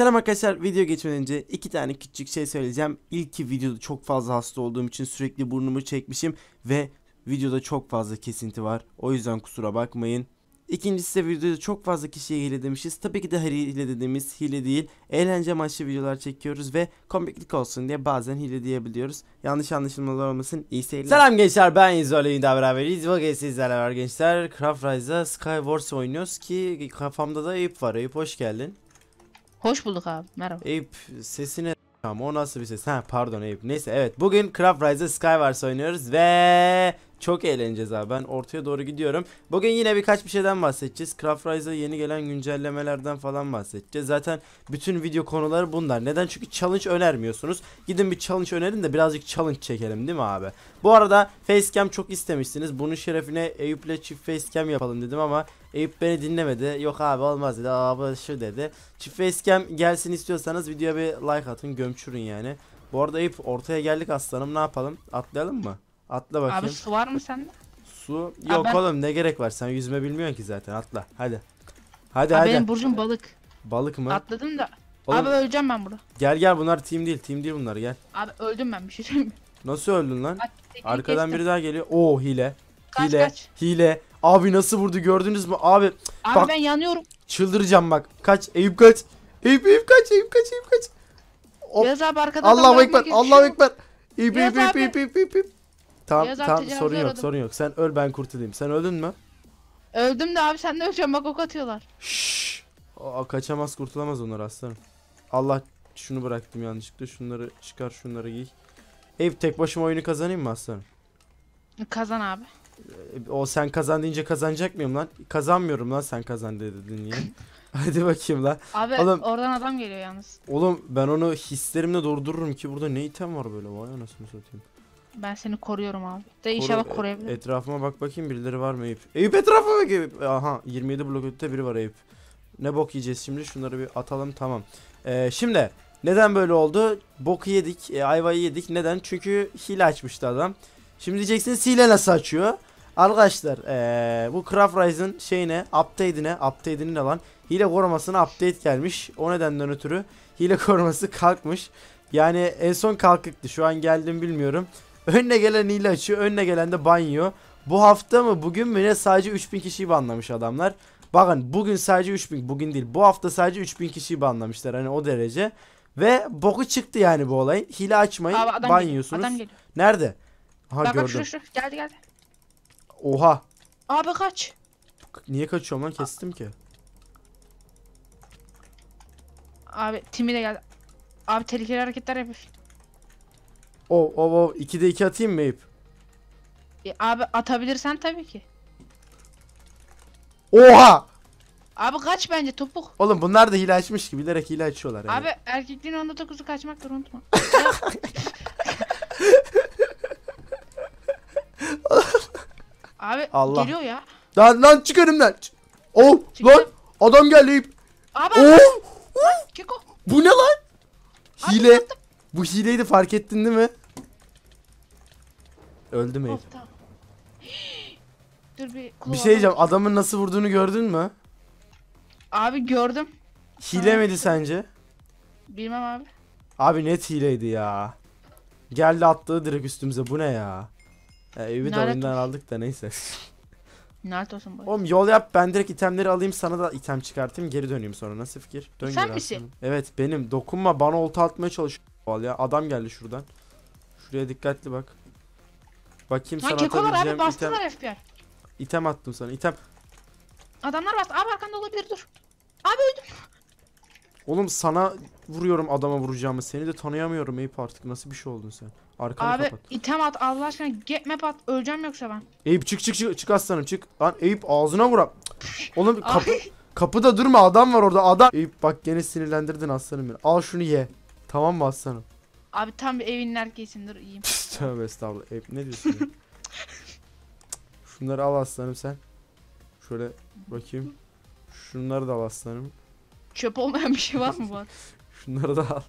Selam arkadaşlar video geçmeden önce iki tane küçük şey söyleyeceğim. İlki videoda çok fazla hasta olduğum için sürekli burnumu çekmişim ve videoda çok fazla kesinti var. O yüzden kusura bakmayın. İkincisi de videoda çok fazla kişiye hile demişiz. Tabii ki de hile dediğimiz hile değil. Eğlence amaçlı videolar çekiyoruz ve komiklik olsun diye bazen hile diyebiliyoruz. Yanlış anlaşılmalar olmasın. iyi seyirler. Selam gençler ben İzole Yündar beraberiz. Bugün sizlerle var gençler. Craft Rise'da Skywars oynuyoruz ki kafamda da Eyüp var. Eyüp hoş geldin. Hoş bulduk abi. Merhaba. Eyüp sesini Tamam o nasıl bir ses? Ha pardon Eyüp. Neyse evet. Bugün Craft Rise'da Skywars oynuyoruz ve çok eğleneceğiz abi. Ben ortaya doğru gidiyorum. Bugün yine birkaç bir şeyden bahsedeceğiz. Craft Rise'a yeni gelen güncellemelerden falan bahsedeceğiz. Zaten bütün video konuları bunlar. Neden? Çünkü challenge önermiyorsunuz. Gidin bir challenge önerin de birazcık challenge çekelim değil mi abi? Bu arada facecam çok istemişsiniz. Bunun şerefine Eyüp'le çift facecam yapalım dedim ama Eyüp beni dinlemedi. Yok abi olmaz dedi. Abi şu dedi. Çift facecam gelsin istiyorsanız videoya bir like atın. Gömçürün yani. Bu arada Eyüp ortaya geldik aslanım. Ne yapalım? Atlayalım mı? Atla bakayım. Abi su var mı sende? Su yok ben- oğlum ne gerek var sen yüzme bilmiyorsun ki zaten atla hadi. Hadi Abi hadi. benim burcum balık. Balık mı? Atladım da. Oğlum, Abi öleceğim ben burada. Gel gel bunlar team değil team değil bunlar gel. Abi öldüm ben bir şey söyleyeyim. Nasıl öldün lan? Bak, Arkadan kestim. biri daha geliyor. Oo hile. Kaç, hile. kaç. Hile. Abi nasıl vurdu gördünüz mü? Abi Abi Bak. ben yanıyorum. çıldıracağım bak. Kaç Eyüp kaç. Eyüp Eyüp kaç Eyüp kaç Eyüp kaç. Hop. Biraz abi arkadan Allahu ekber. beni geçiyor. Allahu ekber. Eyüp Eyüp Biraz Eyüp abi. Eyüp Eyüp Eyüp. Tamam tamam sorun yok uğradım. sorun yok. Sen öl ben kurtulayım. Sen öldün mü? Öldüm de abi sen de öleceksin bak ok atıyorlar. Şşş. kaçamaz kurtulamaz onlar aslanım. Allah şunu bıraktım yanlışlıkla. Şunları çıkar şunları giy. Ev tek başıma oyunu kazanayım mı aslanım? Kazan abi. E, o sen kazan deyince kazanacak mıyım lan? Kazanmıyorum lan sen kazan dedin niye? Hadi bakayım lan. Abi Oğlum- oradan adam geliyor yalnız. Oğlum ben onu hislerimle durdururum ki burada ne item var böyle vay anasını satayım. Ben seni koruyorum abi. De inşallah Koru, koruyabilirim. E, etrafıma bak bakayım birileri var mı Eyüp? Eyüp etrafıma bak Eyüp. Aha 27 blok ötede biri var Eyüp. Ne bok yiyeceğiz şimdi şunları bir atalım tamam. Ee, şimdi neden böyle oldu? Boku yedik, e, ayvayı yedik. Neden? Çünkü hile açmıştı adam. Şimdi diyeceksiniz hile nasıl açıyor? Arkadaşlar ee, bu Craft Rise'ın şeyine, update'ine, update'inin alan hile korumasına update gelmiş. O nedenden ötürü hile koruması kalkmış. Yani en son kalkıktı. Şu an geldim bilmiyorum. Önüne gelen hile açıyor. Önüne gelen de banyo. Bu hafta mı bugün mü ne sadece 3000 kişiyi banlamış adamlar. Bakın bugün sadece 3000 bugün değil bu hafta sadece 3000 kişiyi banlamışlar hani o derece. Ve boku çıktı yani bu olay. Hile açmayın Abi adam banyosunuz. Geliyor, adam geliyor. Nerede? Ha bak, gördüm. Bak, şu, şu. Geldi geldi. Oha. Abi kaç. Niye kaçıyorum lan kestim ki. Abi Timi de geldi. Abi tehlikeli hareketler yapıyor. O o o 2'de 2 atayım mı Eyüp? E, abi atabilirsen tabii ki. Oha! Abi kaç bence topuk. Oğlum bunlar da hile açmış ki bilerek hile açıyorlar yani. Abi erkekliğin onda dokuzu kaçmaktır unutma. abi Allah. geliyor ya. Lan lan çık önümden. Oh Çıktım. lan adam geldi Eyüp. Abi. Oh. Lan, oh! Keko. Bu ne lan? Hile. Abi, Bu hileydi fark ettin değil mi? Öldü mü? Dur bir Bir şey diyeceğim adamın nasıl vurduğunu gördün mü? Abi gördüm. Hile miydi sence? Bilmem abi. Abi net hileydi ya. Geldi atladı direkt üstümüze bu ne ya? Ya evi de oyundan aldık da neyse. Nalet olsun bu. Oğlum yol yap ben direkt itemleri alayım sana da item çıkartayım geri döneyim sonra nasıl fikir? Dön Sen misin? Evet benim dokunma bana olta atmaya çalış ya adam geldi şuradan. Şuraya dikkatli bak. Bakayım Lan sana kekolar abi atabileceğim item, bastılar FPR. attım sana. item. Adamlar bastı. Abi arkanda olabilir dur. Abi öldüm. Oğlum sana vuruyorum adama vuracağımı. Seni de tanıyamıyorum Eyüp artık. Nasıl bir şey oldun sen? Arkanı Abi kapat. item at Allah aşkına get map at. Öleceğim yoksa ben. Eyüp çık çık çık. Çık aslanım çık. Lan Eyüp ağzına vura. Oğlum kapı, Abi kapıda durma adam var orada adam. Eyüp bak gene sinirlendirdin aslanım beni. Al şunu ye. Tamam mı aslanım? abi tam bir evin erkeğisin dur yiyeyim. Tövbe estağfurullah. Hep ne diyorsun? Şunları al aslanım sen. Şöyle bakayım. Şunları da al aslanım. Çöp olmayan bir şey var mı var? Şunları da al.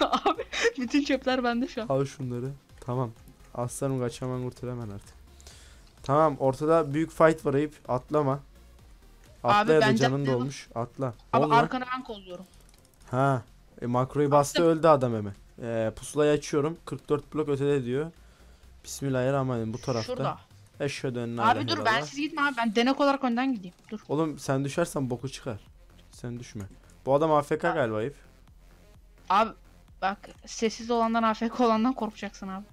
Abi bütün çöpler bende şu an. Al şunları. Tamam. Aslanım kaçamam kurtulamam artık. Tamam ortada büyük fight var ayıp. Atlama. Atla Abi, ya da canın dolmuş. Atla. Abi Olma. arkana ben kolluyorum. Ha e, makroyu bastı öldü adam hemen. E, pusulayı açıyorum. 44 blok ötede diyor. Bismillahirrahmanirrahim bu tarafta. Şurada. Eşe dönün Abi dur ben siz gitme abi ben denek olarak önden gideyim. Dur. Oğlum sen düşersen boku çıkar. Sen düşme. Bu adam AFK abi. galiba Eyüp. Abi bak sessiz olandan AFK olandan korkacaksın abi.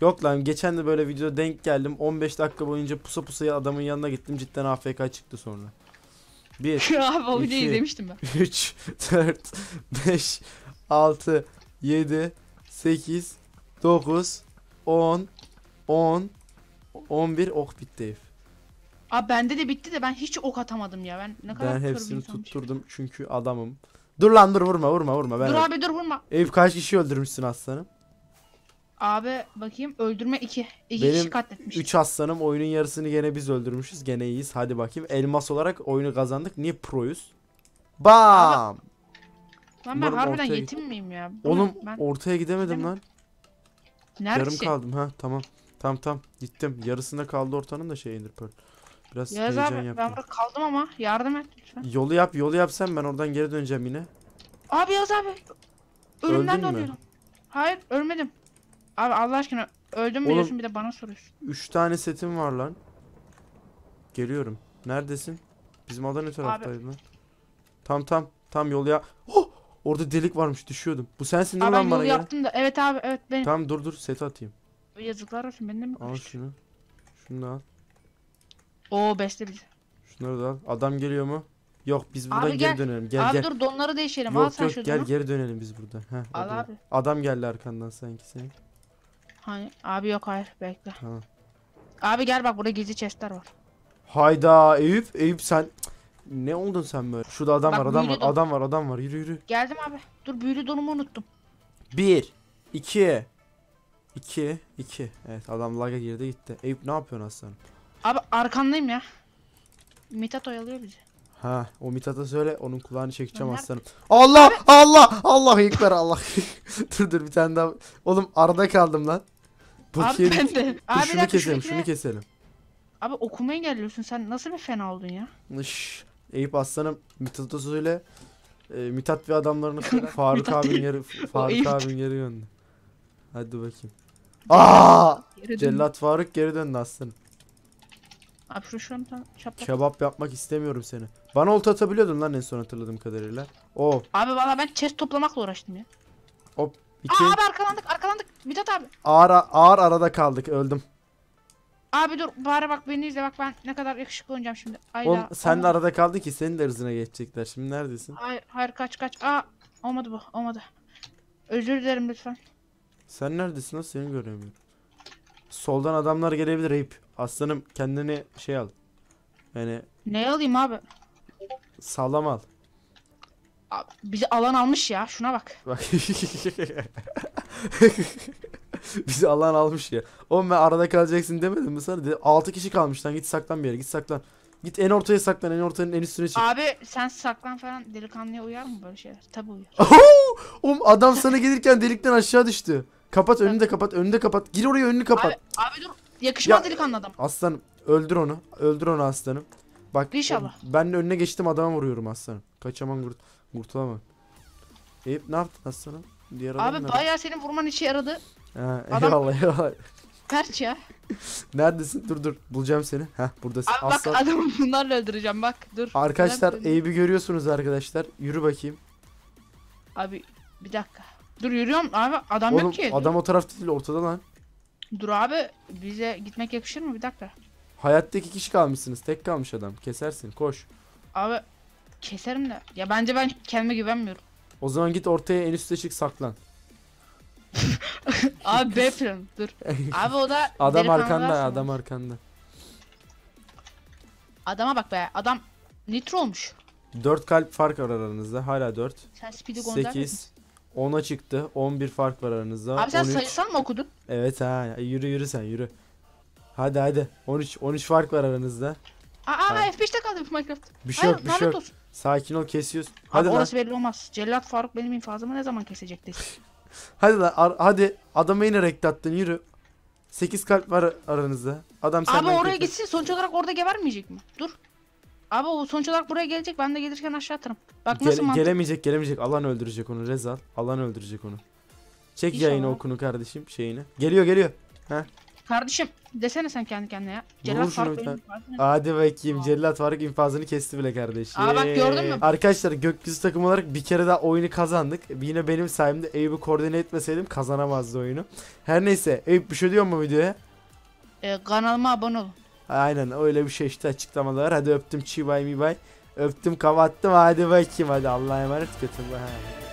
Yok lan geçen de böyle video denk geldim. 15 dakika boyunca pusa pusaya adamın yanına gittim. Cidden AFK çıktı sonra. 1 Abi o videoyu izlemiştim ben. 3 4 5 6 7 8 9 10 10 11 ok bitti herif. Abi bende de bitti de ben hiç ok atamadım ya. Ben ne kadar Ben hepsini tutturdum çünkü adamım. Dur lan dur vurma vurma vurma. Ben Dur abi dur vurma. Ev kaç kişi öldürmüşsün aslanım? Abi bakayım öldürme 2. 2 kişi katletmiş. 3 aslanım oyunun yarısını gene biz öldürmüşüz. Gene iyiyiz. Hadi bakayım. Elmas olarak oyunu kazandık. Niye proyuz? Bam! Lan ben umarım harbiden yetim miyim ya? Bu Oğlum ben ortaya gidemedim Gidemem. lan. Yarım kaldım. Ha tamam. Tam tam gittim. Yarısında kaldı ortanın da şey indir pearl. Biraz Yaz heyecan abi ben burada kaldım ama yardım et lütfen. Yolu yap, yolu yapsam ben oradan geri döneceğim yine. Abi Yaz abi. Ölümden Öldün mü? dönüyorum. Hayır ölmedim. Abi Allah aşkına öldüm mü diyorsun bir de bana soruyorsun. Üç tane setim var lan. Geliyorum. Neredesin? Bizim ada ne taraftaydı abi. Tam tam tam yol ya. Oh! Orada delik varmış düşüyordum. Bu sensin değil mi lan bana ya? yaptım da. Evet abi evet benim. Tamam dur dur set atayım. Yazıklar olsun benimle mi Al şunu. Şunu da al. Oo beste bizi. Şunları da al. Adam geliyor mu? Yok biz buradan abi, geri gel. dönelim. Gel abi gel. dur donları değişelim. Yok, al yok, Gel geri dönelim biz buradan. Heh, al abi. Adam geldi arkandan sanki senin. Hani abi yok hayır bekle. Ha. Abi gel bak burada gizli chestler var. Hayda Eyüp Eyüp sen ne oldun sen böyle? Şurada adam bak, var adam var don. adam var adam var yürü yürü. Geldim abi. Dur büyülü donumu unuttum. Bir, iki, iki, iki. Evet adam laga girdi gitti. Eyüp ne yapıyorsun aslanım? Abi arkandayım ya. Mitat oyalıyor bizi. Ha, o mitata söyle onun kulağını çekeceğim Ömer. aslanım. Allah, Allah, Allah ekber Allah. dur dur bir tane daha. Oğlum arada kaldım lan. Abi şey ben de. Dur, Abi bir şunu dakika, keselim, şunu şuradakine- keselim. Abi okuma engelliyorsun sen nasıl bir fena oldun ya? Iş. Eyüp Aslan'ım ee, Mithat Özü'yle e, Mitat ve adamlarını Faruk Mithat abinin değil. Faruk Eyüp. abinin yarı yönde. Hadi bakayım. Aa! Yere Cellat Faruk geri döndü aslanım. Abi şu şunu tam çapla. Kebap yapmak istemiyorum seni. Bana olta atabiliyordun lan en son hatırladığım kadarıyla. Oo. Oh. Abi valla ben chest toplamakla uğraştım ya. hop İki. Aa abi arkalandık arkalandık. Mithat abi. Ağır, ağır arada kaldık öldüm. Abi dur bari bak beni izle bak ben ne kadar yakışıklı oynayacağım şimdi. Ayda. Oğlum sen de arada kaldın ki senin de hızına geçecekler. Şimdi neredesin? Hayır hayır kaç kaç. Aa olmadı bu olmadı. Özür dilerim lütfen. Sen neredesin? Nasıl seni göremiyorum. Soldan adamlar gelebilir Eyüp. Aslanım kendini şey al. Yani. Ne alayım abi? Sağlam al bizi alan almış ya. Şuna bak. Bak. Bizi alan almış ya. Oğlum ben arada kalacaksın demedim mi sana? Dedi, 6 kişi kalmış lan git saklan bir yere git saklan. Git en ortaya saklan en ortanın en üstüne çık. Abi sen saklan falan delikanlıya uyar mı böyle şeyler? Tabi uyar. Oğlum adam sana gelirken delikten aşağı düştü. Kapat önünü de kapat önünü de kapat. Gir oraya önünü kapat. Abi, abi dur yakışmaz ya, delikanlı adam. Aslanım öldür onu. Öldür onu aslanım. Bak İnşallah. ben önüne geçtim adama vuruyorum aslanım. Kaçaman grup. Kurtulamam. Eyüp ne yaptın aslanım? Diğer Abi bayağı senin vurman işe yaradı. Ha, Adam- eyvallah eyvallah. Kaç ya. Neredesin? Dur dur. Bulacağım seni. Heh buradasın. Abi bak adamı bunlarla öldüreceğim bak dur. Arkadaşlar Neden böyle- Eyüp'ü görüyorsunuz arkadaşlar. Yürü bakayım. Abi bir dakika. Dur yürüyorum abi adam Oğlum yok ki. Dur- adam o tarafta değil ortada lan. Dur, abi bize gitmek yakışır mı bir dakika. Hayattaki kişi kalmışsınız. Tek kalmış adam. Kesersin. Koş. Abi Keserim de. Ya bence ben kendime güvenmiyorum. O zaman git ortaya en üstte çık saklan. Abi B planı dur. Abi o da Adam arkanda adam arkanda. Adama bak be. Adam nitro olmuş. 4 kalp fark var aranızda hala 4. Sen Speedy Gonzalez. 8 10'a çıktı. 11 fark var aranızda. Abi sen 13. sayısal mı okudun? Evet ha yürü yürü sen yürü. Hadi hadi 13 13 fark var aranızda. Aa F5'te kaldı Minecraft. Bir şey yok bir şey yok. Sakin ol kesiyoruz. Hadi Abi lan. belli olmaz. Cellat Faruk benim infazımı ne zaman kesecekti? Hadi lan hadi adama yine rektattın yürü. 8 kalp var aranızda. Adam senden Abi oraya kötü. gitsin sonuç olarak orada gevermeyecek mi? Dur. Abi o sonuç olarak buraya gelecek ben de gelirken aşağı atarım. Bak Gele- nasıl mantık. gelemeyecek gelemeyecek. Alan öldürecek onu Rezal. Alan öldürecek onu. Çek İnşallah. yayını okunu kardeşim şeyini. Geliyor geliyor. Heh. Kardeşim desene sen kendi kendine ya. Cellat Faruk Hadi bakayım Cellat Faruk infazını kesti bile kardeşim. Aa, bak gördün mü? Arkadaşlar gökyüzü takım olarak bir kere daha oyunu kazandık. Yine benim sayemde Eyüp'ü koordine etmeseydim kazanamazdı oyunu. Her neyse Eyüp bir şey diyor mu videoya? Ee, kanalıma abone ol. Aynen öyle bir şey işte açıklamalar. Hadi öptüm bay mi bay? Öptüm kapattım hadi bakayım hadi Allah'a emanet götür. Bye.